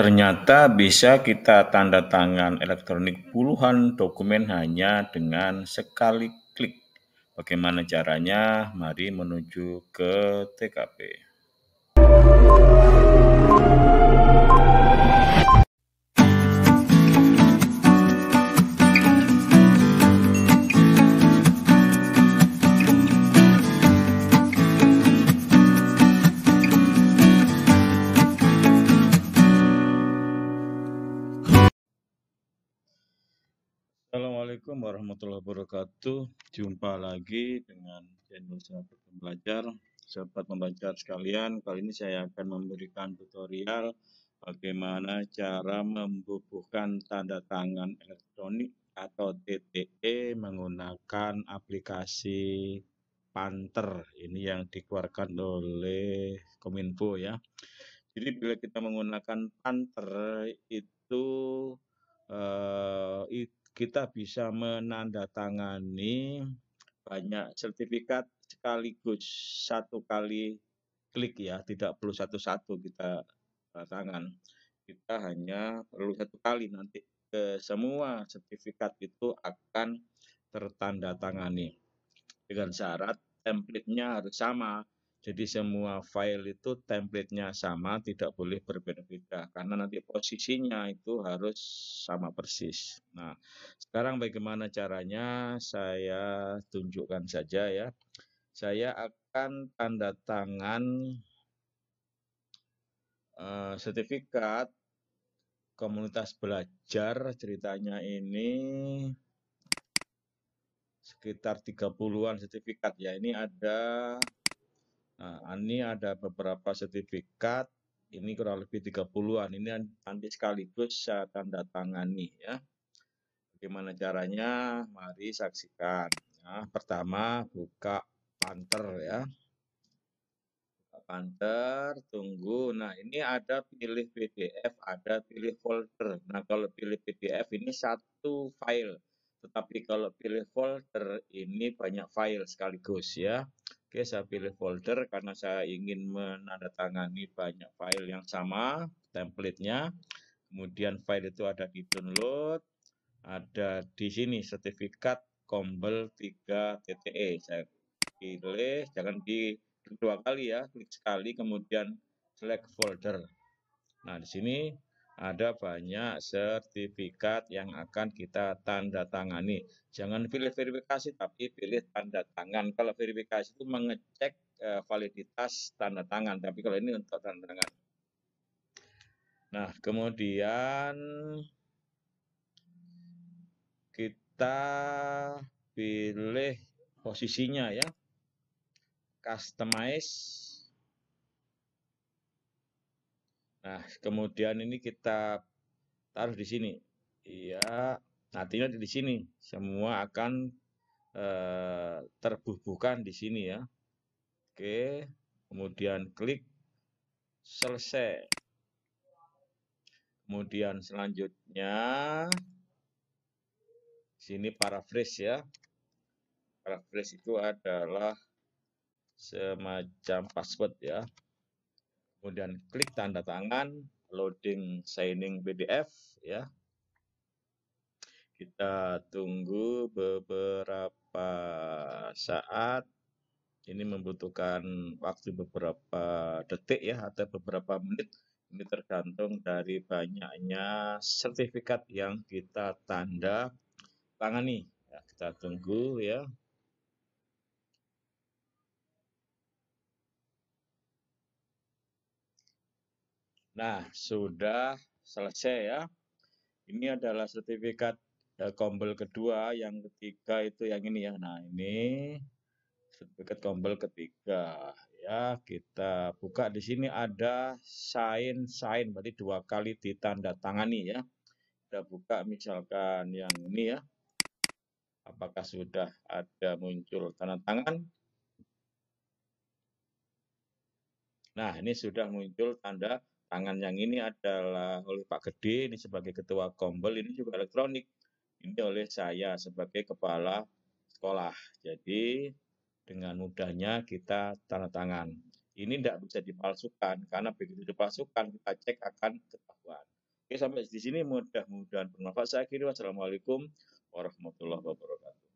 Ternyata bisa kita tanda tangan elektronik puluhan dokumen hanya dengan sekali klik. Bagaimana caranya? Mari menuju ke TKP. Assalamualaikum warahmatullahi wabarakatuh. Jumpa lagi dengan channel sahabat pembelajar. Sahabat pembelajar sekalian, kali ini saya akan memberikan tutorial bagaimana cara membubuhkan tanda tangan elektronik atau TTE menggunakan aplikasi Panther. Ini yang dikeluarkan oleh Kominfo ya. Jadi bila kita menggunakan Panther itu eh, itu kita bisa menandatangani banyak sertifikat sekaligus satu kali klik ya, tidak perlu satu-satu kita tangan. Kita hanya perlu satu kali nanti ke semua sertifikat itu akan tertanda tangani dengan syarat template-nya harus sama jadi semua file itu template-nya sama, tidak boleh berbeda-beda karena nanti posisinya itu harus sama persis. Nah, sekarang bagaimana caranya? Saya tunjukkan saja ya. Saya akan tanda tangan eh, sertifikat komunitas belajar ceritanya ini sekitar 30-an sertifikat ya. Ini ada Nah, ini ada beberapa sertifikat, ini kurang lebih 30-an. Ini nanti sekaligus saya tanda tangani ya. Bagaimana caranya? Mari saksikan. Nah, pertama buka panter ya. Buka panter, tunggu. Nah, ini ada pilih PDF, ada pilih folder. Nah, kalau pilih PDF ini satu file. Tetapi kalau pilih folder ini banyak file sekaligus ya. Oke, saya pilih folder karena saya ingin menandatangani banyak file yang sama, template-nya. Kemudian file itu ada di download, ada di sini sertifikat Kombel 3 TTE. Saya pilih, jangan di dua kali ya, klik sekali kemudian select folder. Nah, di sini ada banyak sertifikat yang akan kita tanda tangani. Jangan pilih verifikasi, tapi pilih tanda tangan. Kalau verifikasi itu mengecek eh, validitas tanda tangan, tapi kalau ini untuk tanda tangan. Nah, kemudian kita pilih posisinya ya. Customize Nah, kemudian ini kita taruh di sini. Iya, nantinya di sini semua akan eh, terbubuhkan di sini ya. Oke, kemudian klik selesai. Kemudian selanjutnya sini paraphrase ya. Paraphrase itu adalah semacam password ya kemudian klik tanda tangan, loading signing PDF ya. Kita tunggu beberapa saat. Ini membutuhkan waktu beberapa detik ya atau beberapa menit. Ini tergantung dari banyaknya sertifikat yang kita tanda tangani. Ya, kita tunggu ya Nah, sudah selesai ya. Ini adalah sertifikat kombel e, kedua, yang ketiga itu yang ini ya. Nah, ini sertifikat kombel ketiga ya. Kita buka di sini ada sign sign berarti dua kali ditandatangani ya. Kita buka misalkan yang ini ya. Apakah sudah ada muncul tanda tangan? Nah, ini sudah muncul tanda tangan yang ini adalah oleh Pak Gede ini sebagai ketua kombel ini juga elektronik ini oleh saya sebagai kepala sekolah jadi dengan mudahnya kita tanda tangan ini tidak bisa dipalsukan karena begitu dipalsukan kita cek akan ketahuan oke sampai di sini mudah-mudahan bermanfaat saya akhiri wassalamualaikum warahmatullahi wabarakatuh